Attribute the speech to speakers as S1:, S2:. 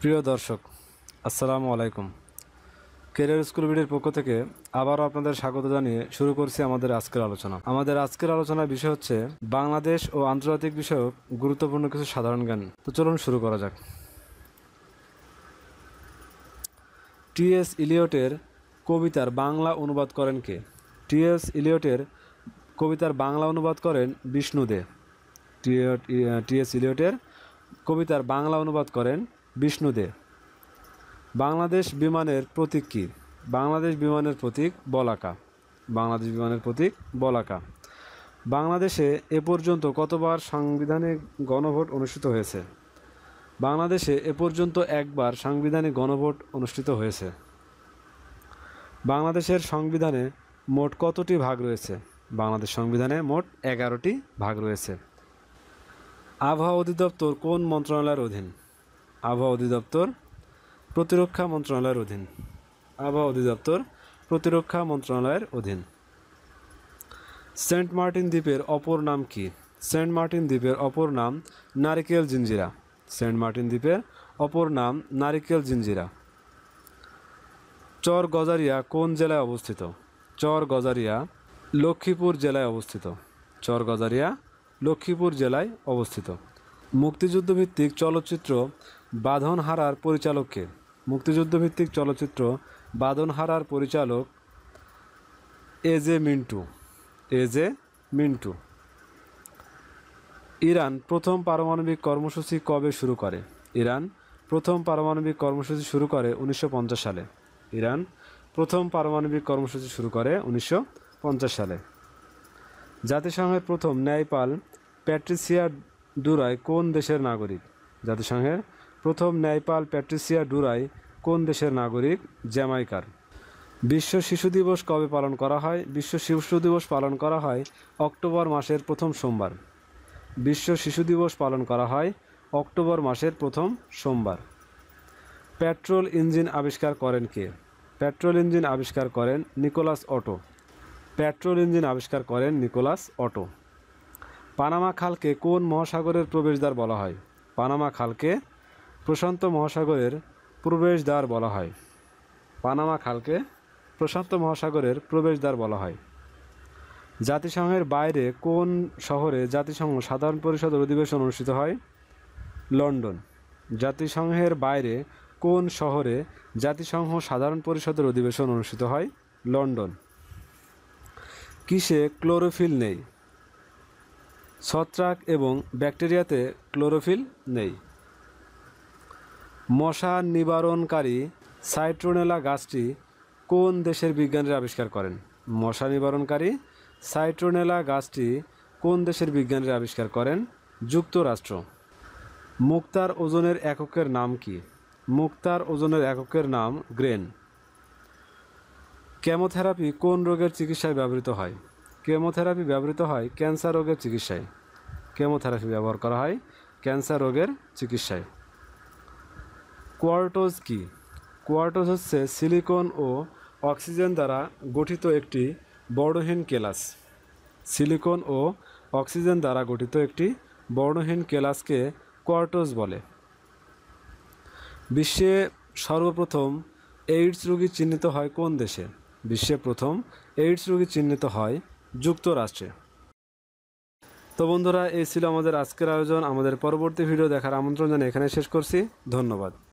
S1: প্রিয় দর্শক আসসালামু আলাইকুম কেরিয়ার স্কুল ভিডির পক্ষ থেকে আবারও আপনাদের স্বাগত জানিয়ে শুরু করছি আমাদের আজকের আলোচনা আমাদের আজকের আলোচনার বিষয় হচ্ছে বাংলাদেশ ও আন্তর্জাতিক বিষয়ক গুরুত্বপূর্ণ কিছু সাধারণ জ্ঞান তো চলুন শুরু করা যাক টিএস ইলিয়টের কবিতার বাংলা অনুবাদ করেন কে টিএস ইলিয়টের কবিতার বাংলা অনুবাদ করেন বিষ্ণু দে টিএস ইলিয়টের কবিতার বাংলা অনুবাদ করেন বিষ্ণুদে বাংলাদেশ বিমানের প্রতীক কী বাংলাদেশ বিমানের প্রতীক বলাকা বাংলাদেশ বিমানের প্রতীক বলাকা বাংলাদেশে এ পর্যন্ত কতবার সাংবিধানিক গণভোট অনুষ্ঠিত হয়েছে বাংলাদেশে এ পর্যন্ত একবার সাংবিধানিক গণভোট অনুষ্ঠিত হয়েছে বাংলাদেশের সংবিধানে মোট কতটি ভাগ রয়েছে বাংলাদেশ সংবিধানে মোট এগারোটি ভাগ রয়েছে আবহাওয়া অধিদপ্তর কোন মন্ত্রণালয়ের অধীন আবহাওয়া অধিদপ্তর প্রতিরক্ষা মন্ত্রণালয়ের অধীন আবহাওয়া অধিদপ্তর প্রতিরক্ষা মন্ত্রণালয়ের অধীন সেন্ট মার্টিন দ্বীপের অপর নাম কি সেন্ট মার্টিন দ্বীপের অপর নাম নারিকেল জিঞ্জিরা সেন্ট মার্টিন দ্বীপের অপর নাম নারিকেল জিঞ্জিরা চর গজারিয়া কোন জেলায় অবস্থিত চর গজারিয়া লক্ষ্মীপুর জেলায় অবস্থিত চর গজারিয়া লক্ষ্মীপুর জেলায় অবস্থিত মুক্তিযুদ্ধভিত্তিক চলচ্চিত্র বাঁধনহারার পরিচালককে মুক্তিযুদ্ধভিত্তিক চলচ্চিত্র বাঁধনহারার পরিচালক A J Mintu A J Mintu Iran প্রথম পারমাণবিক কর্মসূচি কবে শুরু করে ইরান প্রথম পারমাণবিক কর্মসূচি শুরু করে উনিশশো সালে ইরান প্রথম পারমাণবিক কর্মসূচি শুরু করে উনিশশো সালে জাতিসংঘের প্রথম ন্যায়পাল প্যাট্রিসিয়া ডুরায় কোন দেশের নাগরিক জাতিসংঘের প্রথম ন্যায়পাল প্যাট্রিসিয়া ডুরাই কোন দেশের নাগরিক জ্যামাইকার বিশ্ব শিশু দিবস কবে পালন করা হয় বিশ্ব শিশু দিবস পালন করা হয় অক্টোবর মাসের প্রথম সোমবার বিশ্ব শিশু দিবস পালন করা হয় অক্টোবর মাসের প্রথম সোমবার পেট্রোল ইঞ্জিন আবিষ্কার করেন কে পেট্রোল ইঞ্জিন আবিষ্কার করেন নিকোলাস অটো পেট্রোল ইঞ্জিন আবিষ্কার করেন নিকোলাস অটো পানামা খালকে কোন মহাসাগরের প্রবেশদ্বার বলা হয় পানামা খালকে প্রশান্ত মহাসাগরের প্রবেশদ্বার বলা হয় পানামা খালকে প্রশান্ত মহাসাগরের প্রবেশদ্বার বলা হয় জাতিসংঘের বাইরে কোন শহরে জাতিসংঘ সাধারণ পরিষদের অধিবেশন অনুষ্ঠিত হয় লন্ডন জাতিসংঘের বাইরে কোন শহরে জাতিসংঘ সাধারণ পরিষদের অধিবেশন অনুষ্ঠিত হয় লন্ডন কিসে ক্লোরোফিল নেই ছত্রাক এবং ব্যাকটেরিয়াতে ক্লোরোফিল নেই মশা নিবারণকারী সাইট্রোনেলা গাছটি কোন দেশের বিজ্ঞানীরা আবিষ্কার করেন মশা নিবারণকারী সাইট্রোনেলা গাছটি কোন দেশের বিজ্ঞানীরা আবিষ্কার করেন যুক্তরাষ্ট্র মুক্তার ওজনের এককের নাম কি মুক্তার ওজনের এককের নাম গ্রেন কেমোথেরাপি কোন রোগের চিকিৎসায় ব্যবহৃত হয় কেমোথেরাপি ব্যবহৃত হয় ক্যান্সার রোগের চিকিৎসায় কেমোথেরাপি ব্যবহার করা হয় ক্যান্সার রোগের চিকিৎসায় কোয়ার্টোজ কি কোয়ার্টোজ হচ্ছে সিলিকন ও অক্সিজেন দ্বারা গঠিত একটি বর্ণহীন কেলাস সিলিকন ও অক্সিজেন দ্বারা গঠিত একটি বর্ণহীন কেলাসকে কোয়ার্টোজ বলে বিশ্বে সর্বপ্রথম এইডস রোগী চিহ্নিত হয় কোন দেশে বিশ্বে প্রথম এইডস রোগী চিহ্নিত হয় যুক্তরাষ্ট্রে তো বন্ধুরা এই ছিল আমাদের আজকের আয়োজন আমাদের পরবর্তী ভিডিও দেখার আমন্ত্রণ জানিয়ে এখানে শেষ করছি ধন্যবাদ